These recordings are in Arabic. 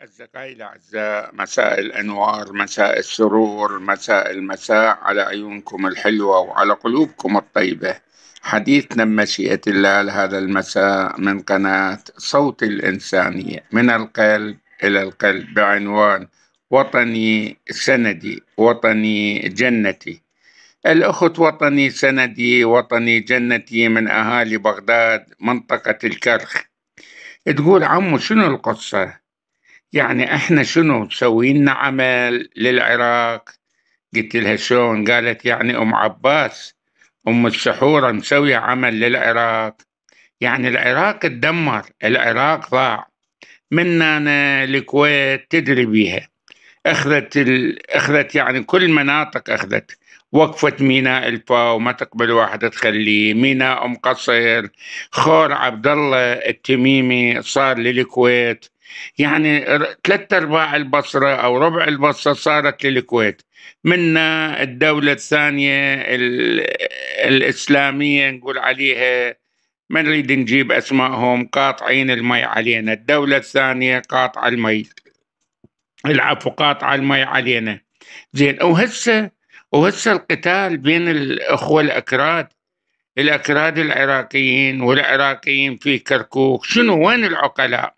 أصدقائي الأعزاء مساء الأنوار مساء السرور مساء المساء على عيونكم الحلوة وعلى قلوبكم الطيبة حديثنا مشيئة الله لهذا المساء من قناة صوت الإنسانية من القلب إلى القلب بعنوان وطني سندي وطني جنتي الأخت وطني سندي وطني جنتي من أهالي بغداد منطقة الكرخ تقول عمو شنو القصة يعني احنا شنو مسوين عمل للعراق قلت لها شلون قالت يعني ام عباس ام السحوره مسويه عمل للعراق يعني العراق تدمر العراق ضاع من أنا الكويت تدري بيها اخذت ال... اخذت يعني كل مناطق اخذت وقفت ميناء الفا ما تقبل واحد تخليه ميناء ام قصر خور عبد الله التميمي صار للكويت يعني ثلاثة أرباع البصرة أو ربع البصرة صارت للكويت منا الدولة الثانية الإسلامية نقول عليها ما نريد نجيب أسمائهم قاطعين المي علينا الدولة الثانية قاطعة المي العفو قاطعة المي علينا زين وهسه وهسه القتال بين الأخوة الأكراد الأكراد العراقيين والعراقيين في كركوك شنو وين العقلاء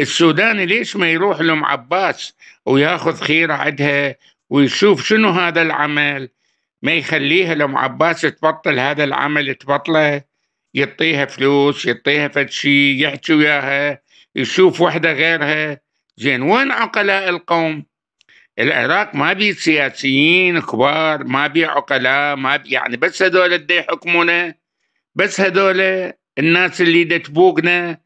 السوداني ليش ما يروح لأم عباس وياخذ خيرة عندها ويشوف شنو هذا العمل ما يخليها لأم عباس تبطل هذا العمل تبطله يعطيها فلوس يعطيها فد شيء يحكي وياها يشوف وحدة غيرها زين وين عقلاء القوم العراق ما بي سياسيين كبار ما بي عقلاء ما بي يعني بس هذول اللي يحكمونه بس هذول الناس اللي دتبوقنا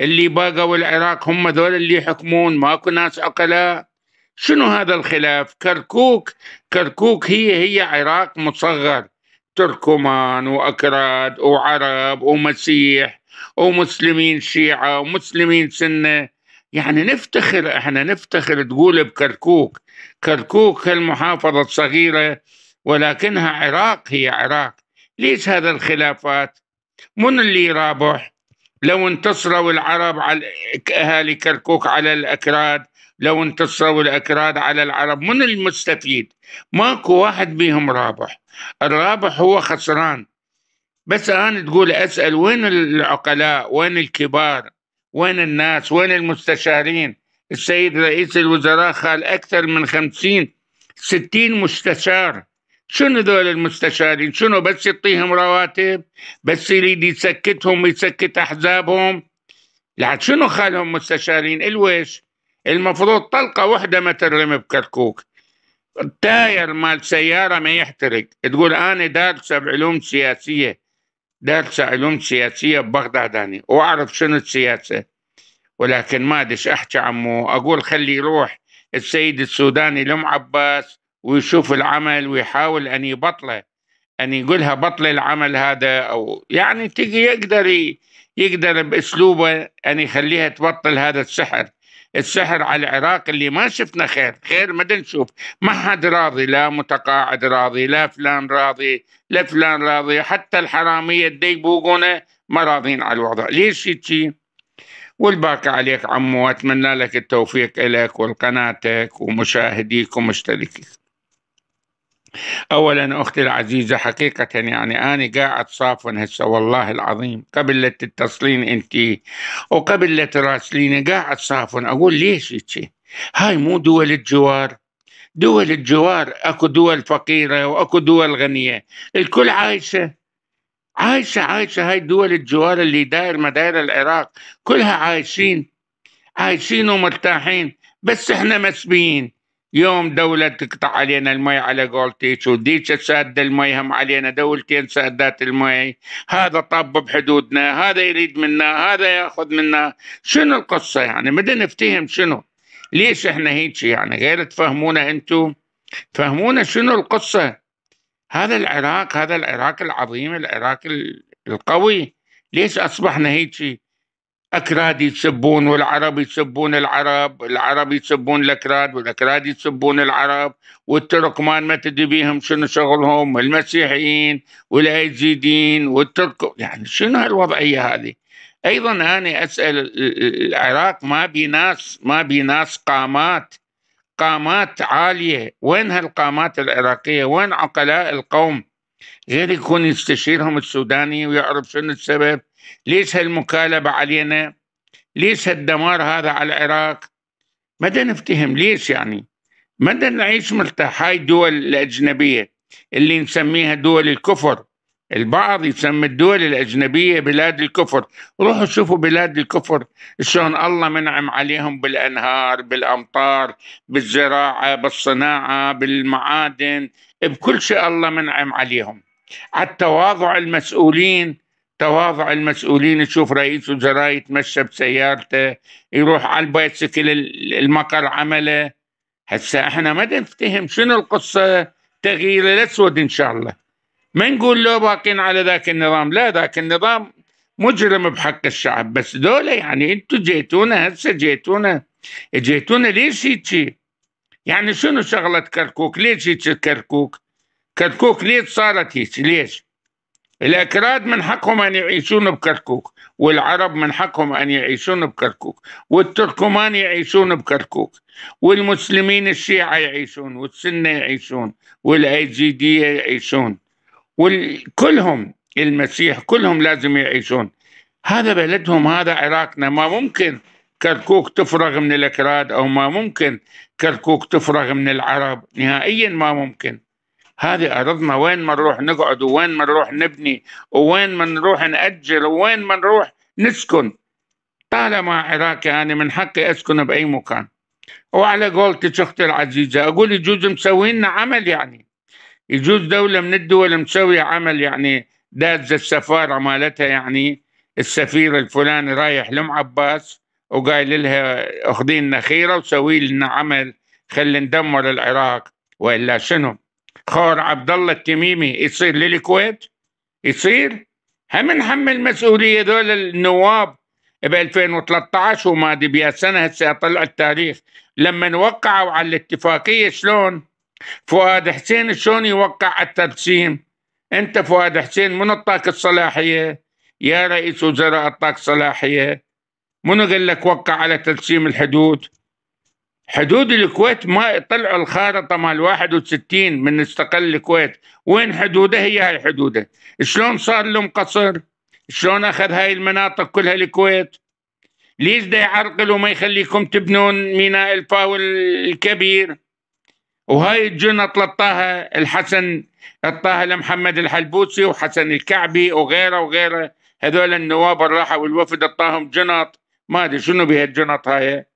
اللي باقوا العراق هم دول اللي يحكمون ماكو ناس عقلاء شنو هذا الخلاف كركوك كركوك هي هي عراق مصغر تركمان وأكراد وعرب ومسيح ومسلمين شيعة ومسلمين سنة يعني نفتخر احنا نفتخر تقول بكركوك كركوك المحافظة الصغيرة ولكنها عراق هي عراق ليش هذا الخلافات من اللي رابح لو انتصروا العرب على أهالي كركوك على الأكراد لو انتصروا الأكراد على العرب من المستفيد ماكو واحد بيهم رابح الرابح هو خسران بس أنا تقول أسأل وين العقلاء وين الكبار وين الناس وين المستشارين السيد رئيس الوزراء خال أكثر من خمسين ستين مستشار شنو ذول المستشارين شنو بس يعطيهم رواتب بس يريد يسكتهم ويسكت احزابهم لعد شنو خالهم مستشارين الويش المفروض طلقه واحده ما ترمي بكركوك التاير مال سياره ما يحترق تقول انا دارسه بعلوم سياسيه دارسه علوم سياسيه ببغداداني واعرف شنو السياسه ولكن ما ادش احكي عمو اقول خلي يروح السيد السوداني لم عباس ويشوف العمل ويحاول أن يبطله أن يقولها بطل العمل هذا أو يعني تجي يقدر يقدر بأسلوبه أن يخليها تبطل هذا السحر السحر على العراق اللي ما شفنا خير خير ما نشوف ما حد راضي لا متقاعد راضي لا فلان راضي لا فلان راضي حتى الحرامية الديبوقونة ما راضين على الوضع ليش شي والباقي عليك عمو أتمنى لك التوفيق لك ولقناتك ومشاهديك ومشتركيك أولا أختي العزيزة حقيقة يعني أنا قاعد صافن هسه والله العظيم قبل لا تتصلين أنت وقبل لا تراسليني قاعد صافن أقول ليش هيك هاي مو دول الجوار دول الجوار اكو دول فقيره واكو دول غنيه الكل عايشه عايشه عايشه هاي دول الجوار اللي داير داير العراق كلها عايشين عايشين ومرتاحين بس احنا مسبيين يوم دولة تقطع علينا المي على قولتيش وديك تسد المي هم علينا دولتين سادات المي هذا طب بحدودنا هذا يريد منا هذا ياخذ منا شنو القصة يعني مدى نفتهم شنو ليش احنا هيك يعني غير تفهمونا انتو فهمونا شنو القصة هذا العراق هذا العراق العظيم العراق القوي ليش اصبحنا هيك اكراد يسبون والعرب يسبون العرب العرب يسبون الاكراد والاكراد يسبون العرب والتركمان ما تدري بيهم شنو شغلهم المسيحيين والايزيدين والترك يعني شنو هالوضعيه هذه ايضا انا اسال العراق ما بي ناس ما بي ناس قامات قامات عاليه وين هالقامات العراقيه وين عقلاء القوم غير يكون يستشيرهم السوداني ويعرف شنو السبب ليش هالمكالبة علينا ليش هالدمار هذا على العراق مدى نفتهم ليش يعني مدى نعيش مرتاح هاي الدول الأجنبية اللي نسميها دول الكفر البعض يسمي الدول الأجنبية بلاد الكفر روحوا شوفوا بلاد الكفر شلون الله منعم عليهم بالأنهار بالأمطار بالزراعة بالصناعة بالمعادن بكل شيء الله منعم عليهم على التواضع المسؤولين تواضع المسؤولين تشوف رئيس وزراء يتمشى بسيارته يروح على البايسكل المقر عمله هسه احنا ما نفتهم شنو القصه تغيير الاسود ان شاء الله ما نقول له باقين على ذاك النظام لا ذاك النظام مجرم بحق الشعب بس دولة يعني انتم جيتونا هسه جيتونا جيتونا ليش هيجي يعني شنو شغلة كركوك ليش هيجي كركوك كركوك ليش صارت هيك ليش الأكراد من حقهم أن يعيشون بكركوك والعرب من حقهم أن يعيشون بكركوك والتركمان يعيشون بكركوك والمسلمين الشيعة يعيشون والسنة يعيشون والأيزيدية يعيشون وكلهم المسيح كلهم لازم يعيشون هذا بلدهم هذا عراقنا ما ممكن كركوك تفرغ من الأكراد أو ما ممكن كركوك تفرغ من العرب نهائيا ما ممكن هذه أرضنا وين ما نروح نقعد وين ما نروح نبني وين ما نروح نأجر وين ما نروح نسكن طالما عراقي يعني أنا من حقي أسكن بأي مكان وعلى قولتك أختي العزيزة أقول يجوز لنا عمل يعني يجوز دولة من الدول مسوية عمل يعني دازة السفارة مالتها يعني السفير الفلاني رايح لم عباس وقايل لها اخذين نخيرة خيرة وسوي لنا عمل خلي ندمر العراق وإلا شنو خور عبد الله التميمي يصير للكويت يصير هم نحمل مسؤولية دول النواب ب 2013 وما دي بيا سنة هسه طلع التاريخ لما وقعوا على الاتفاقية شلون فؤاد حسين شلون يوقع التبسيم انت فؤاد حسين من اعطاك الصلاحيه يا رئيس وزراء اعطاك صلاحيه منو قال لك وقع على تقسيم الحدود حدود الكويت ما طلعوا الخارطه مال 61 من استقل الكويت وين حدوده هي هاي حدوده شلون صار لهم قصر شلون اخذ هاي المناطق كلها الكويت ليش ده يعرقل وما يخليكم تبنون ميناء الفاو الكبير وهاي الجنة طلطاها الحسن طاها لمحمد الحلبوسي وحسن الكعبي وغيره وغيره هذول النواب الراحة والوفد اعطاهم جنط ما ادري شنو بها الجنط هاي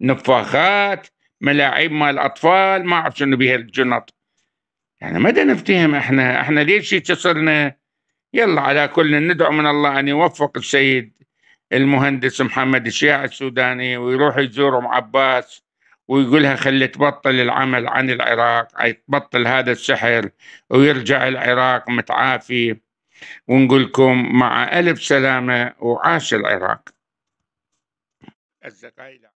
نفاخات ملاعب مال اطفال ما اعرف شنو بها الجنط يعني ما نفتهم احنا احنا ليش هيك صرنا يلا على كل ندعو من الله ان يوفق السيد المهندس محمد الشيع السوداني ويروح يزور ام عباس ويقولها خلي تبطل العمل عن العراق أي تبطل هذا السحر ويرجع العراق متعافي ونقولكم مع ألف سلامة وعاش العراق